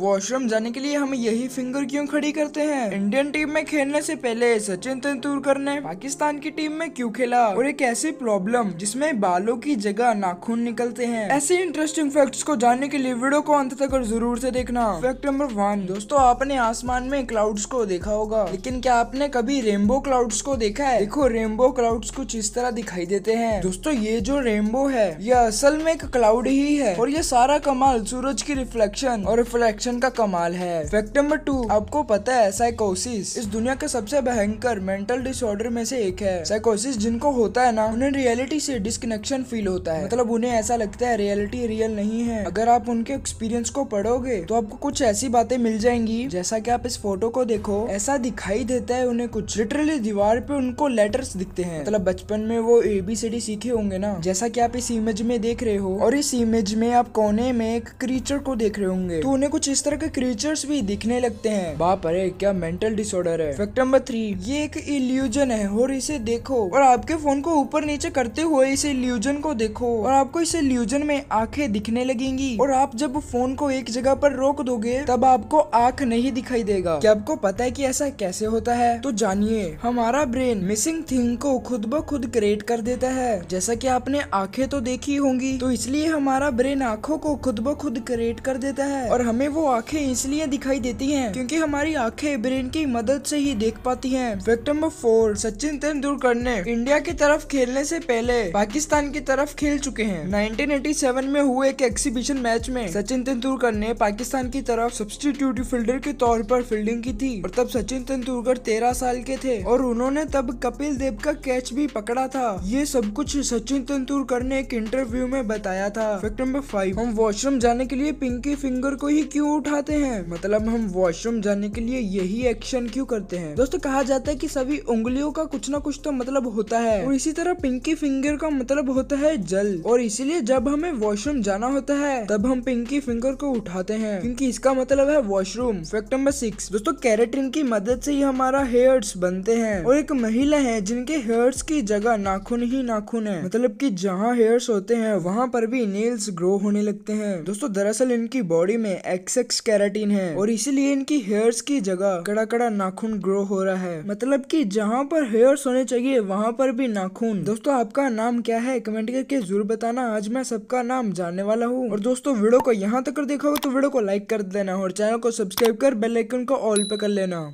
washroom जाने के लिए हम यही फिंगर क्यों खड़ी करते हैं इंडियन टीम में खेलने से पहले सचिन तेंदुलकर ने पाकिस्तान की टीम में क्यों खेला और एक ऐसी प्रॉब्लम जिसमें बालों की जगह नाखून निकलते हैं ऐसे इंटरेस्टिंग फैक्ट्स को जानने के लिए वीडियो को अंत तक और जरूर से देखना फैक्ट नंबर वन दोस्तों आपने आसमान में क्लाउड्स को देखा होगा लेकिन क्या आपने कभी रेनबो क्लाउड्स को देखा है देखो रेनबो क्लाउड्स कुछ इस तरह दिखाई देते हैं दोस्तों ये जो रेनबो है यह असल में एक क्लाउड ही है और ये सारा कमाल सूरज की रिफ्लेक्शन और रिफ्लेक्शन एक्शन का कमाल है फैक्ट नंबर टू आपको पता है साइकोसिस इस दुनिया के सबसे भयंकर मेंटल डिसऑर्डर में से एक है साइकोसिस जिनको होता है ना उन्हें रियलिटी से डिस्कनेक्शन फील होता है मतलब उन्हें ऐसा लगता है रियलिटी रियल नहीं है अगर आप उनके एक्सपीरियंस को पढ़ोगे तो आपको कुछ ऐसी बातें मिल जाएंगी जैसा की आप इस फोटो को देखो ऐसा दिखाई देता है उन्हें कुछ लिटरली दीवार पे उनको लेटर्स दिखते हैं मतलब बचपन में वो ए बी सी डी सीखे होंगे ना जैसा की आप इस इमेज में देख रहे हो और इस इमेज में आप कोने में एक क्रीचर को देख रहे होंगे तो उन्हें कुछ इस तरह के क्रिएचर्स भी दिखने लगते हैं बाप अरे क्या मेंटल डिसऑर्डर है फैक्ट नंबर थ्री ये एक इल्यूजन है और इसे देखो और आपके फोन को ऊपर नीचे करते हुए इस इल्यूजन को देखो और आपको इस इल्यूजन में आंखें दिखने लगेंगी और आप जब फोन को एक जगह पर रोक दोगे तब आपको आंख नहीं दिखाई देगा क्या आपको पता है कि ऐसा कैसे होता है तो जानिए हमारा ब्रेन मिसिंग थिंग को खुद ब खुद क्रिएट कर देता है जैसा कि आपने आंखें तो देखी होंगी तो इसलिए हमारा ब्रेन आंखों को खुद ब खुद क्रिएट कर देता है और हमें वो को आंखें इसलिए दिखाई देती हैं क्योंकि हमारी आंखें ब्रेन की मदद से ही देख पाती हैं fact number four Sachin Tendulkar ने इंडिया की तरफ खेलने से पहले पाकिस्तान की तरफ खेल चुके हैं 1987 में हुए एक एक्सीबिशन मैच में सचिन तेंदुलकर ने पाकिस्तान की तरफ सब्सटीट्यूट फील्डर के तौर पर फील्डिंग की थी और तब सचिन तेंदुलकर तेरह साल के थे और उन्होंने तब कपिल देव का कैच भी पकड़ा था ये सब कुछ सचिन तेंदुलकर ने एक इंटरव्यू में बताया था फैक्ट नंबर फाइव हम वॉशरूम जाने के लिए पिंकी फिंगर को ही क्यों क्यों उठाते हैं मतलब हम वॉशरूम जाने के लिए यही एक्शन क्यों करते हैं दोस्तों कहा जाता है कि सभी उंगलियों का कुछ ना कुछ तो मतलब होता है और इसी तरह पिंकी फिंगर का मतलब होता है जल और इसीलिए जब हमें वॉशरूम जाना होता है तब हम पिंकी फिंगर को उठाते हैं क्योंकि इसका मतलब है वॉशरूम फैक्ट नंबर सिक्स दोस्तों कैरेटिन की मदद से ही हमारा हेयर्स बनते हैं और एक महिला है जिनके हेयर्स की जगह नाखून ही नाखून है मतलब की जहाँ हेयर्स होते हैं वहाँ पर भी नेल्स ग्रो होने लगते हैं दोस्तों दरअसल इनकी बॉडी में एक्सेस सिक्स कैरेटीन है और इसीलिए इनकी हेयर्स की जगह कड़ा कड़ा नाखून ग्रो हो रहा है मतलब कि जहाँ पर हेयर्स होने चाहिए वहाँ पर भी नाखून दोस्तों आपका नाम क्या है कमेंट करके जरूर बताना आज मैं सबका नाम जानने वाला हूँ और दोस्तों वीडियो को यहाँ तक देखा हो तो वीडियो को लाइक कर देना और चैनल को सब्सक्राइब कर बेलाइकन को ऑल पे कर लेना